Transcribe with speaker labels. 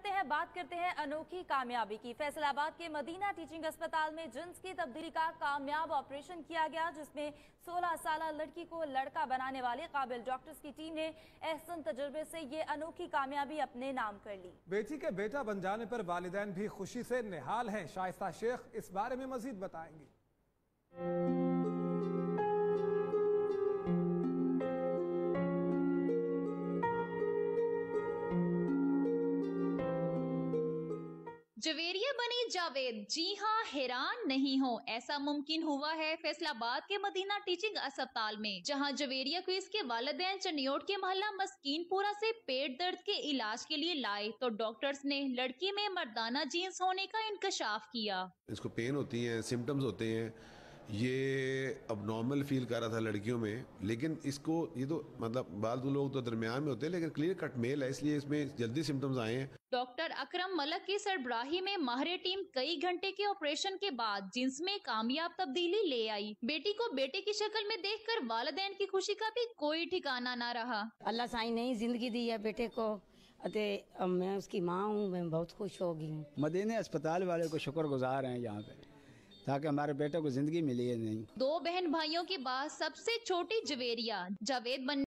Speaker 1: करते हैं बात करते हैं अनोखी कामयाबी की फैसलाबाद के मदीना टीचिंग अस्पताल में जिन्स की तब्दीली का कामयाब ऑपरेशन किया गया जिसमें 16 साल लड़की को लड़का बनाने वाले काबिल डॉक्टर्स की टीम ने एहसन तजुर्बे से ये अनोखी कामयाबी अपने नाम कर ली
Speaker 2: बेटी के बेटा बन जाने पर वालदेन भी खुशी से निहाल है शाइस्ता शेख इस बारे में मजीद बताएंगी
Speaker 3: जवेरिया बने जावेद जी हाँ हैरान नहीं हो ऐसा मुमकिन हुआ है फैसलाबाद के मदीना टीचिंग अस्पताल में जहां जवेरिया को इसके वालदेन चनियोट के मोहल्ला मस्कीनपुरा से पेट दर्द के इलाज के लिए लाए तो डॉक्टर्स ने लड़की में मर्दाना जीन्स होने का इंकशाफ किया
Speaker 4: इसको पेन होती है सिम्टम्स होते हैं ये अब नॉर्मल फील कर रहा था लड़कियों में लेकिन इसको ये तो मतलब बाल लोग तो दरमियान में होते हैं लेकिन क्लियर कट मेल है इसलिए इसमें जल्दी सिम्टम्स आए हैं
Speaker 3: डॉक्टर अकरम मलक की सरबराही में माहरे टीम कई घंटे के ऑपरेशन के बाद जिन्स
Speaker 5: में कामयाब तब्दीली ले आई बेटी को बेटे की शक्ल में देख कर वालदेन की खुशी का भी कोई ठिकाना न रहा अल्लाह साई ने जिंदगी दी है बेटे को अते मैं उसकी
Speaker 6: माँ हूँ मैं बहुत खुश होगी मदीने अस्पताल वाले को शुक्र गुजार हैं यहाँ पे ताकि हमारे बेटे को जिंदगी मिली है नहीं
Speaker 3: दो बहन भाइयों के बाद सबसे छोटी जवेरिया जावेद बन